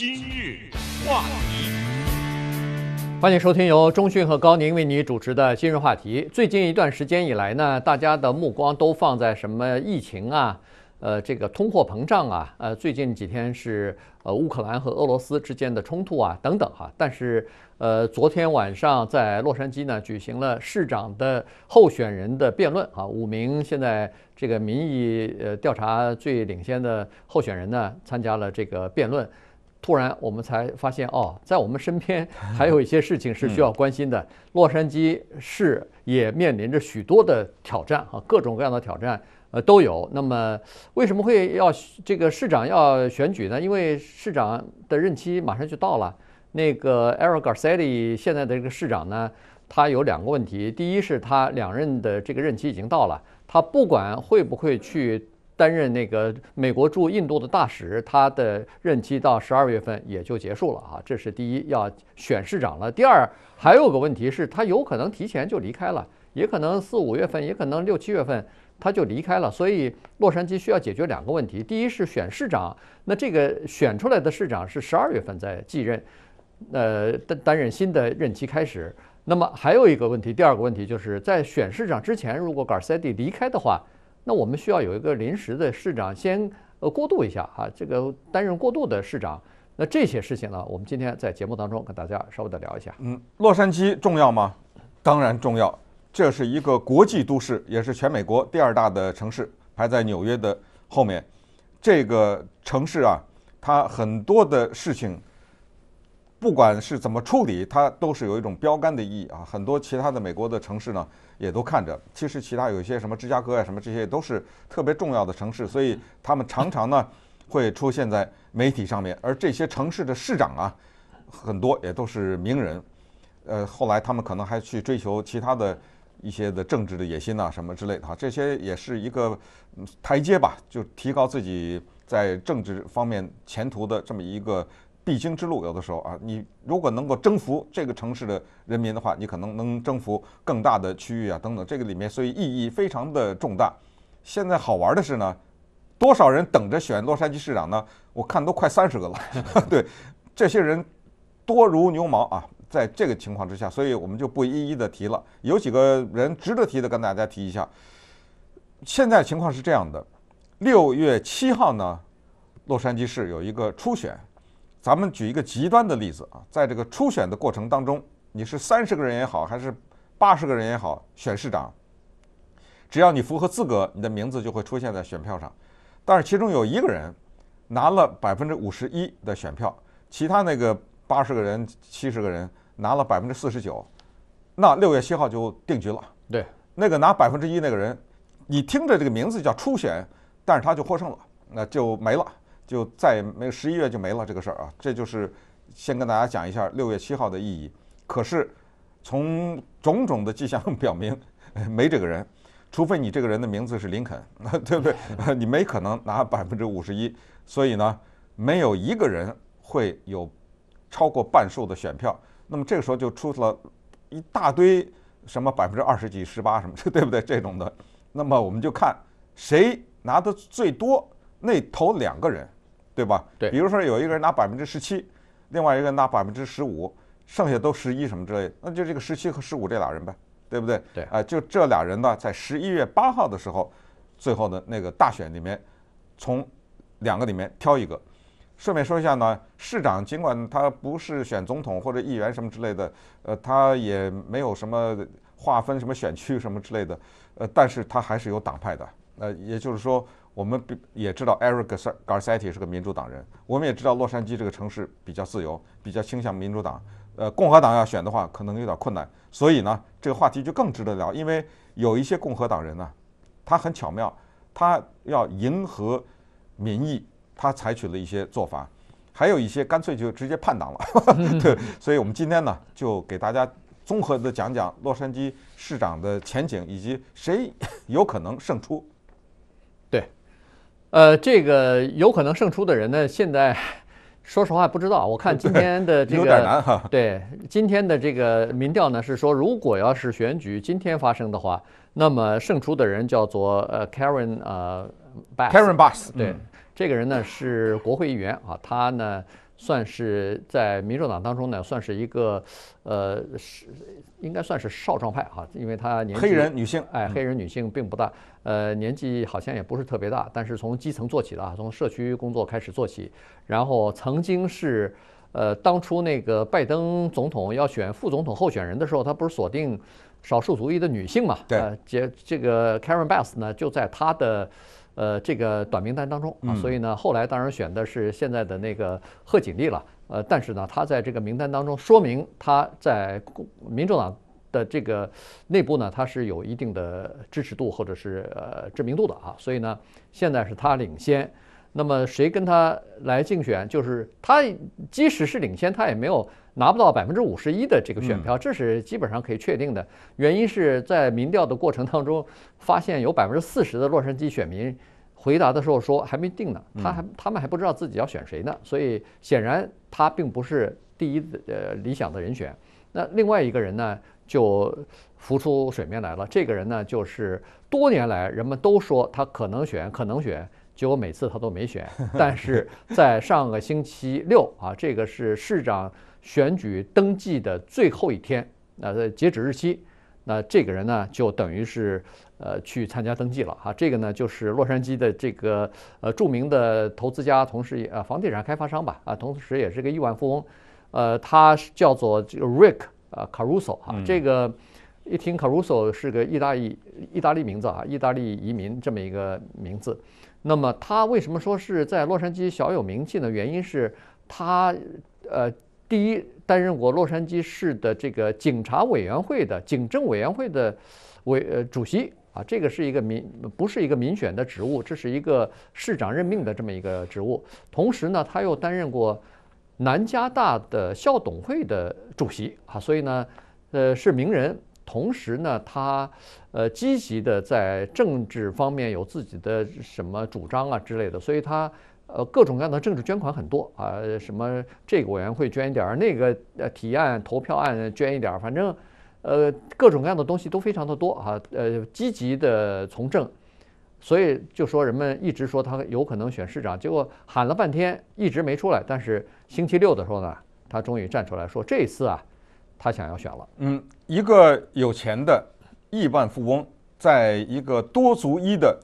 今日话题，欢迎收听由中讯和高宁为你主持的今日话题。最近一段时间以来呢，大家的目光都放在什么疫情啊，呃，这个通货膨胀啊，呃，最近几天是呃乌克兰和俄罗斯之间的冲突啊，等等哈。但是呃，昨天晚上在洛杉矶呢，举行了市长的候选人的辩论哈，五名现在这个民意呃调查最领先的候选人呢，参加了这个辩论。突然，我们才发现哦，在我们身边 还有一些事情是需要关心的。洛杉矶市也面临着许多的挑战啊，各种各样的挑战，呃，都有。那么，为什么会要这个市长要选举呢？因为市长的任期马上就到了。那个 Eric Garcetti 现在的这个市长呢，他有两个问题：第一是他两任的这个任期已经到了，他不管会不会去。担任那个美国驻印度的大使，他的任期到十二月份也就结束了啊。这是第一要选市长了。第二，还有个问题是，他有可能提前就离开了，也可能四五月份，也可能六七月份他就离开了。所以洛杉矶需要解决两个问题：第一是选市长，那这个选出来的市长是十二月份在继任，呃担担任新的任期开始。那么还有一个问题，第二个问题就是在选市长之前，如果 g a r c a d i 离开的话。那我们需要有一个临时的市长先呃过渡一下哈，这个担任过渡的市长，那这些事情呢，我们今天在节目当中跟大家稍微的聊一下。嗯，洛杉矶重要吗？当然重要，这是一个国际都市，也是全美国第二大的城市，排在纽约的后面。这个城市啊，它很多的事情。不管是怎么处理，它都是有一种标杆的意义啊！很多其他的美国的城市呢，也都看着。其实其他有一些什么芝加哥啊，什么这些都是特别重要的城市，所以他们常常呢会出现在媒体上面。而这些城市的市长啊，很多也都是名人。呃，后来他们可能还去追求其他的一些的政治的野心啊，什么之类的啊。这些也是一个台阶吧，就提高自己在政治方面前途的这么一个。必经之路，有的时候啊，你如果能够征服这个城市的人民的话，你可能能征服更大的区域啊，等等。这个里面所以意义非常的重大。现在好玩的是呢，多少人等着选洛杉矶市长呢？我看都快三十个了。对，这些人多如牛毛啊。在这个情况之下，所以我们就不一一的提了。有几个人值得提的，跟大家提一下。现在情况是这样的：六月七号呢，洛杉矶市有一个初选。咱们举一个极端的例子啊，在这个初选的过程当中，你是三十个人也好，还是八十个人也好，选市长，只要你符合资格，你的名字就会出现在选票上。但是其中有一个人拿了百分之五十一的选票，其他那个八十个人、七十个人拿了百分之四十九，那六月七号就定局了。对，那个拿百分之一那个人，你听着这个名字叫初选，但是他就获胜了，那就没了。就再也没有十一月就没了这个事儿啊，这就是先跟大家讲一下六月七号的意义。可是从种种的迹象表明，没这个人，除非你这个人的名字是林肯，对不对？你没可能拿百分之五十一，所以呢，没有一个人会有超过半数的选票。那么这个时候就出了一大堆什么百分之二十几、十八什么，对不对？这种的。那么我们就看谁拿的最多，那头两个人。对吧？对，比如说有一个人拿百分之十七，另外一个人拿百分之十五，剩下都十一什么之类的，那就这个十七和十五这俩人呗，对不对？对，啊，就这俩人呢，在十一月八号的时候，最后的那个大选里面，从两个里面挑一个。顺便说一下呢，市长尽管他不是选总统或者议员什么之类的，呃，他也没有什么划分什么选区什么之类的，呃，但是他还是有党派的，呃，也就是说。我们也知道，Eric Garcetti 是个民主党人。我们也知道，洛杉矶这个城市比较自由，比较倾向民主党。呃，共和党要选的话，可能有点困难。所以呢，这个话题就更值得聊，因为有一些共和党人呢，他很巧妙，他要迎合民意，他采取了一些做法，还有一些干脆就直接叛党了。对，所以我们今天呢，就给大家综合的讲讲洛杉矶市长的前景以及谁有可能胜出。呃，这个有可能胜出的人呢，现在 说实话不知道。我看今天的这 个，有点难哈。对，今天的这个民调呢是说，如果要是选举今天发生的话，那么胜出的人叫做呃 Karen 呃 Bass。Karen Bass，对，这个人呢是国会议员啊，他呢。算是在民主党当中呢，算是一个，呃，是应该算是少壮派哈，因为他年纪黑人女性哎，黑人女性并不大，呃，年纪好像也不是特别大，但是从基层做起的啊，从社区工作开始做起，然后曾经是，呃，当初那个拜登总统要选副总统候选人的时候，他不是锁定少数族裔的女性嘛？对，这这个 Karen Bass 呢，就在他的。呃，这个短名单当中啊，所以呢，后来当然选的是现在的那个贺锦丽了。呃，但是呢，她在这个名单当中，说明她在民主党的这个内部呢，她是有一定的支持度或者是呃知名度的啊。所以呢，现在是她领先。那么谁跟他来竞选？就是他，即使是领先，他也没有拿不到百分之五十一的这个选票，这是基本上可以确定的。原因是在民调的过程当中，发现有百分之四十的洛杉矶选民回答的时候说还没定呢，他还他们还不知道自己要选谁呢。所以显然他并不是第一呃理想的人选。那另外一个人呢，就浮出水面来了。这个人呢，就是多年来人们都说他可能选，可能选。结果每次他都没选，但是在上个星期六啊，这个是市长选举登记的最后一天，那、的截止日期，那这个人呢就等于是呃去参加登记了哈。这个呢就是洛杉矶的这个呃著名的投资家，同时也呃房地产开发商吧啊，同时也是个亿万富翁，呃，他叫做 Rick 啊 Caruso 啊，这个一听 Caruso 是个意大利意大利名字啊，意大利移民这么一个名字。那么他为什么说是在洛杉矶小有名气呢？原因是他，呃，第一担任过洛杉矶市的这个警察委员会的警政委员会的委呃主席啊，这个是一个民不是一个民选的职务，这是一个市长任命的这么一个职务。同时呢，他又担任过南加大的校董会的主席啊，所以呢，呃，是名人。同时呢，他，呃，积极的在政治方面有自己的什么主张啊之类的，所以他，呃，各种各样的政治捐款很多啊，什么这个委员会捐一点儿，那个呃提案投票案捐一点儿，反正，呃，各种各样的东西都非常的多啊，呃，积极的从政，所以就说人们一直说他有可能选市长，结果喊了半天一直没出来，但是星期六的时候呢，他终于站出来说这次啊，他想要选了，嗯。一个有钱的亿万富翁，在一个多族裔的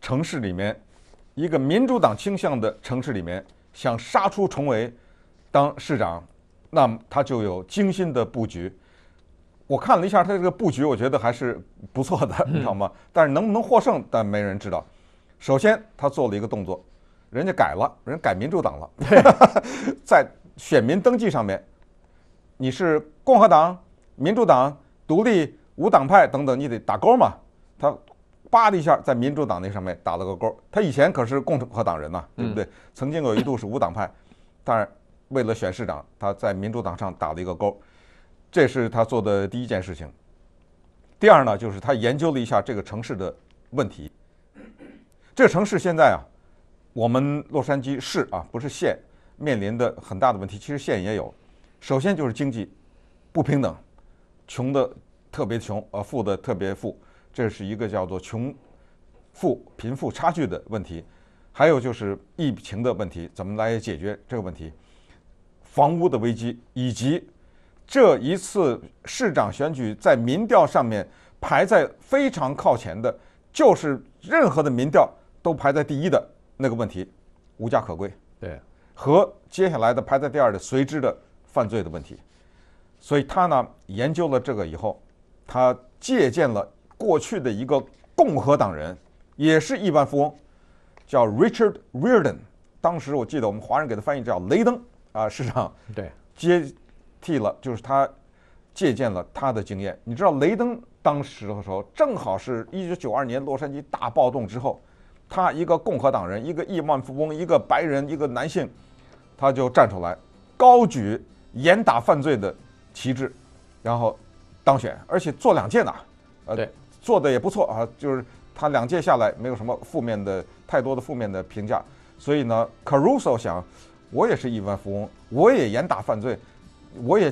城市里面，一个民主党倾向的城市里面，想杀出重围当市长，那么他就有精心的布局。我看了一下他这个布局，我觉得还是不错的，你知道吗？但是能不能获胜，但没人知道。首先，他做了一个动作，人家改了，人改民主党了，在选民登记上面，你是共和党。民主党、独立、无党派等等，你得打勾嘛。他叭的一下在民主党那上面打了个勾。他以前可是共和党人呢，对不对？曾经有一度是无党派，当 然为了选市长，他在民主党上打了一个勾。这是他做的第一件事情。第二呢，就是他研究了一下这个城市的问题。这个城市现在啊，我们洛杉矶市啊，不是县面临的很大的问题，其实县也有。首先就是经济不平等。穷的特别穷，呃，富的特别富，这是一个叫做穷富贫富差距的问题。还有就是疫情的问题，怎么来解决这个问题？房屋的危机，以及这一次市长选举在民调上面排在非常靠前的，就是任何的民调都排在第一的那个问题——无家可归。对，和接下来的排在第二的随之的犯罪的问题。所以他呢研究了这个以后，他借鉴了过去的一个共和党人，也是亿万富翁，叫 Richard r e a r d o n 当时我记得我们华人给他翻译叫雷登啊，市际对接替了，就是他借鉴了他的经验。你知道雷登当时的时候，正好是一九九二年洛杉矶大暴动之后，他一个共和党人，一个亿万富翁，一个白人，一个男性，他就站出来，高举严打犯罪的。旗帜，然后当选，而且做两届呢，呃，对，做的也不错啊，就是他两届下来没有什么负面的太多的负面的评价，所以呢，Caruso 想，我也是亿万富翁，我也严打犯罪，我也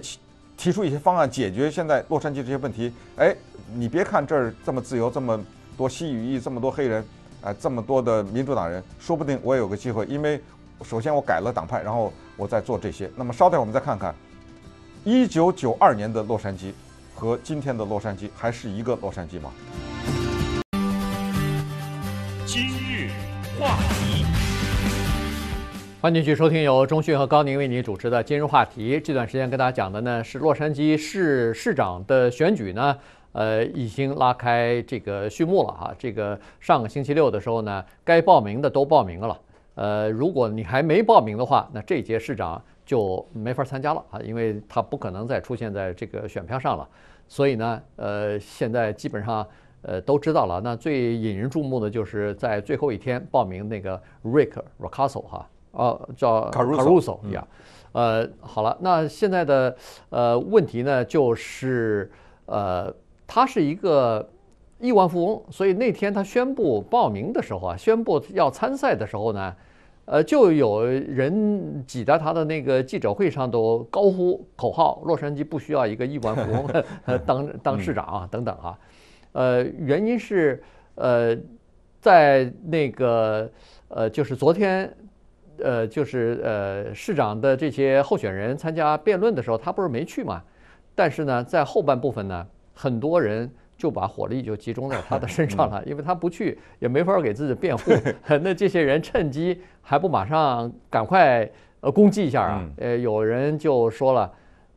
提出一些方案解决现在洛杉矶这些问题，哎，你别看这儿这么自由，这么多西语裔，这么多黑人，啊，这么多的民主党人，说不定我有个机会，因为首先我改了党派，然后我再做这些，那么稍待我们再看看。一九九二年的洛杉矶和今天的洛杉矶还是一个洛杉矶吗？今日话题，欢迎继续收听由中讯和高宁为您主持的《今日话题》。这段时间跟大家讲的呢是洛杉矶市市长的选举呢，呃，已经拉开这个序幕了啊。这个上个星期六的时候呢，该报名的都报名了。呃，如果你还没报名的话，那这届市长。就没法参加了啊，因为他不可能再出现在这个选票上了。所以呢，呃，现在基本上呃都知道了。那最引人注目的就是在最后一天报名那个 Rick c a s u s o 哈，哦，叫 Caruso，y e l h 呃，好了，那现在的呃问题呢，就是呃，他是一个亿万富翁，所以那天他宣布报名的时候啊，宣布要参赛的时候呢。呃，就有人挤在他的那个记者会上都高呼口号，洛杉矶不需要一个亿万富翁当当市长啊，等等啊。呃，原因是呃，在那个呃，就是昨天呃，就是呃市长的这些候选人参加辩论的时候，他不是没去嘛。但是呢，在后半部分呢，很多人。就把火力就集中在他的身上了，因为他不去也没法给自己辩护。那这些人趁机还不马上赶快呃攻击一下啊？呃，有人就说了，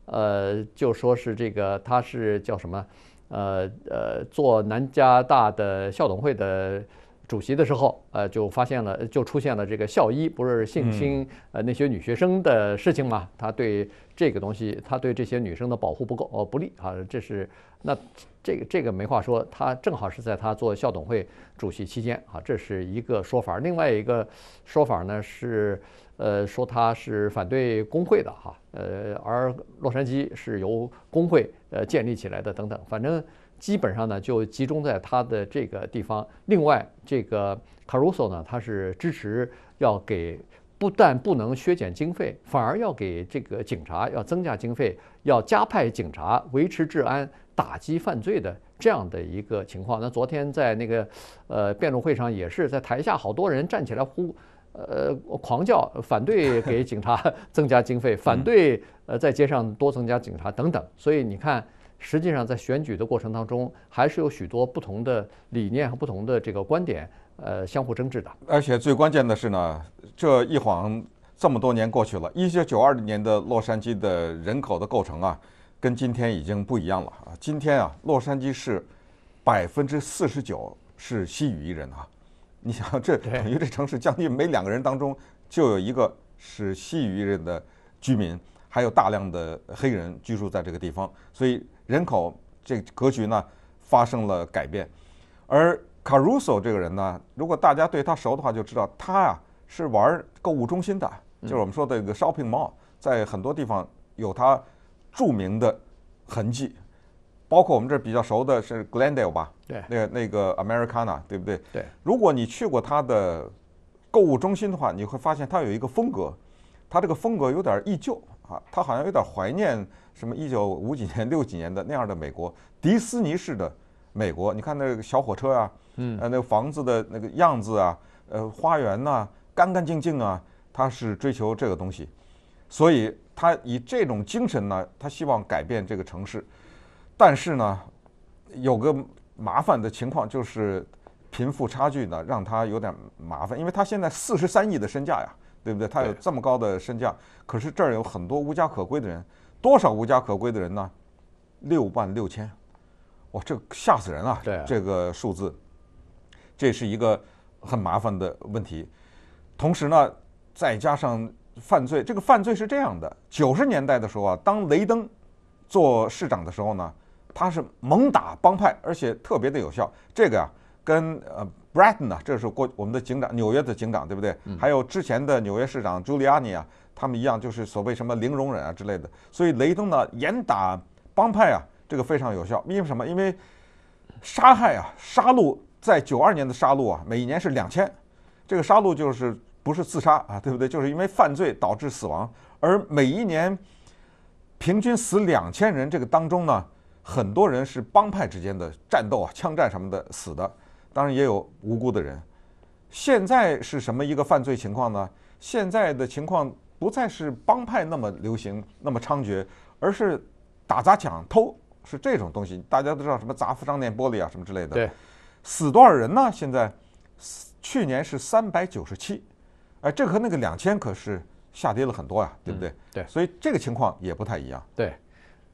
呃，就说是这个他是叫什么？呃呃，做南加大的校董会的。主席的时候，呃，就发现了，就出现了这个校医不是性侵呃那些女学生的事情嘛？他对这个东西，他对这些女生的保护不够，呃，不利啊。这是那这个这个没话说，他正好是在他做校董会主席期间啊，这是一个说法。另外一个说法呢是，呃，说他是反对工会的哈，呃，而洛杉矶是由工会呃建立起来的等等，反正。基本上呢，就集中在他的这个地方。另外，这个 Caruso 呢，他是支持要给，不但不能削减经费，反而要给这个警察要增加经费，要加派警察维持治安、打击犯罪的这样的一个情况。那昨天在那个呃辩论会上，也是在台下好多人站起来呼呃狂叫，反对给警察增加经费，反对呃在街上多增加警察等等。所以你看。实际上，在选举的过程当中，还是有许多不同的理念和不同的这个观点，呃，相互争执的。而且最关键的是呢，这一晃这么多年过去了，一九九二年的洛杉矶的人口的构成啊，跟今天已经不一样了啊。今天啊，洛杉矶是百分之四十九是西语裔人啊，你想这等于这城市将近每两个人当中就有一个是西语裔人的居民。还有大量的黑人居住在这个地方，所以人口这格局呢发生了改变。而卡鲁索这个人呢，如果大家对他熟的话，就知道他呀是玩购物中心的，就是我们说的个 shopping mall，在很多地方有他著名的痕迹，包括我们这儿比较熟的是 Glendale 吧，对，那个那个 Americana，对不对？对。如果你去过他的购物中心的话，你会发现他有一个风格，他这个风格有点异旧。啊，他好像有点怀念什么一九五几年、六几年的那样的美国迪士尼式的美国。你看那个小火车啊，嗯，呃，那房子的那个样子啊，呃，花园呢，干干净净啊，他是追求这个东西，所以他以这种精神呢，他希望改变这个城市。但是呢，有个麻烦的情况就是贫富差距呢，让他有点麻烦，因为他现在四十三亿的身价呀。对不对？他有这么高的身价，可是这儿有很多无家可归的人，多少无家可归的人呢？六万六千，哇，这吓死人啊！对，这个数字，这是一个很麻烦的问题。同时呢，再加上犯罪，这个犯罪是这样的：九十年代的时候啊，当雷登做市长的时候呢，他是猛打帮派，而且特别的有效。这个啊，跟呃。b r a t t o n 啊，这是过我们的警长，纽约的警长，对不对？还有之前的纽约市长 Giuliani 啊，他们一样，就是所谓什么零容忍啊之类的。所以雷登呢严打帮派啊，这个非常有效。因为什么？因为杀害啊，杀戮在九二年的杀戮啊，每一年是两千。这个杀戮就是不是自杀啊，对不对？就是因为犯罪导致死亡，而每一年平均死两千人，这个当中呢，很多人是帮派之间的战斗啊、枪战什么的死的。当然也有无辜的人，现在是什么一个犯罪情况呢？现在的情况不再是帮派那么流行、那么猖獗，而是打砸抢、偷是这种东西。大家都知道什么砸服装店玻璃啊，什么之类的。对，死多少人呢？现在去年是三百九十七，哎，这和那个两千可是下跌了很多呀，对不对？对，所以这个情况也不太一样。对。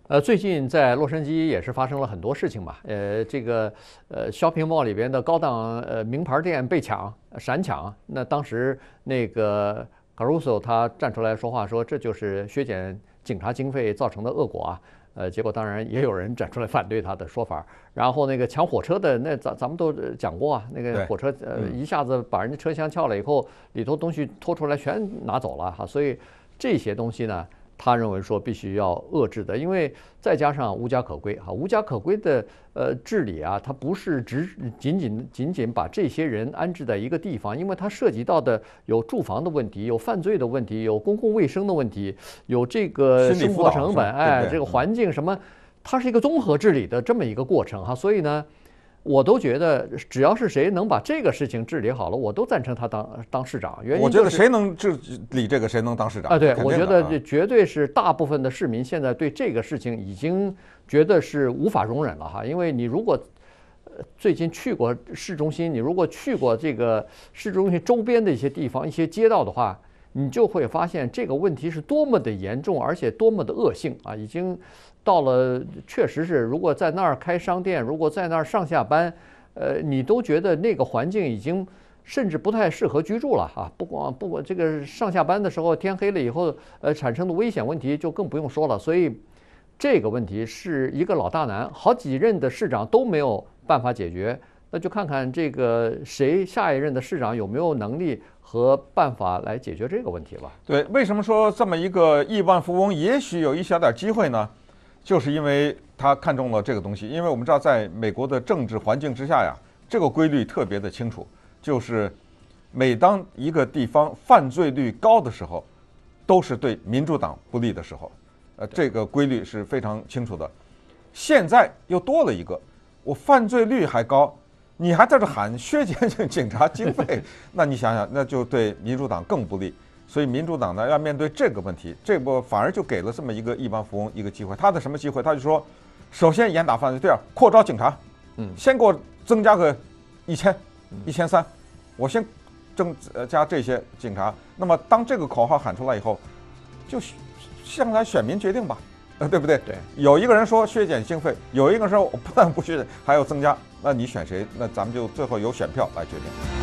呃，最近在洛杉矶也是发生了很多事情吧？呃，这个呃，s h o p p i n g mall 里边的高档呃名牌店被抢，闪抢。那当时那个 c a r u s o 他站出来说话，说这就是削减警察经费造成的恶果啊。呃，结果当然也有人站出来反对他的说法。然后那个抢火车的，那咱咱们都讲过啊，那个火车呃一下子把人家车厢撬了以后，里头东西拖出来全拿走了哈。所以这些东西呢。他认为说必须要遏制的，因为再加上无家可归哈，无家可归的呃治理啊，它不是只仅仅仅仅把这些人安置在一个地方，因为它涉及到的有住房的问题，有犯罪的问题，有公共卫生的问题，有这个生活成本，哎，这个环境什么，它是一个综合治理的这么一个过程哈，所以呢。我都觉得，只要是谁能把这个事情治理好了，我都赞成他当当市长。我觉得谁能治理这个，谁能当市长啊？对，我觉得这绝对是大部分的市民现在对这个事情已经觉得是无法容忍了哈。因为你如果最近去过市中心，你如果去过这个市中心周边的一些地方、一些街道的话，你就会发现这个问题是多么的严重，而且多么的恶性啊！已经。到了，确实是，如果在那儿开商店，如果在那儿上下班，呃，你都觉得那个环境已经甚至不太适合居住了啊！不光不管这个上下班的时候天黑了以后，呃，产生的危险问题就更不用说了。所以这个问题是一个老大难，好几任的市长都没有办法解决，那就看看这个谁下一任的市长有没有能力和办法来解决这个问题吧。对，为什么说这么一个亿万富翁也许有一小点机会呢？就是因为他看中了这个东西，因为我们知道，在美国的政治环境之下呀，这个规律特别的清楚，就是每当一个地方犯罪率高的时候，都是对民主党不利的时候，呃，这个规律是非常清楚的。现在又多了一个，我犯罪率还高，你还在这喊削减警 警察经费，那你想想，那就对民主党更不利。所以民主党呢要面对这个问题，这不反而就给了这么一个亿万富翁一个机会。他的什么机会？他就说，首先严打犯罪，第二扩招警察，嗯，先给我增加个一千、一千三，我先增加这些警察。那么当这个口号喊出来以后，就向来选民决定吧，呃，对不对？对。有一个人说削减经费，有一个人说我不但不削减，还要增加。那你选谁？那咱们就最后由选票来决定。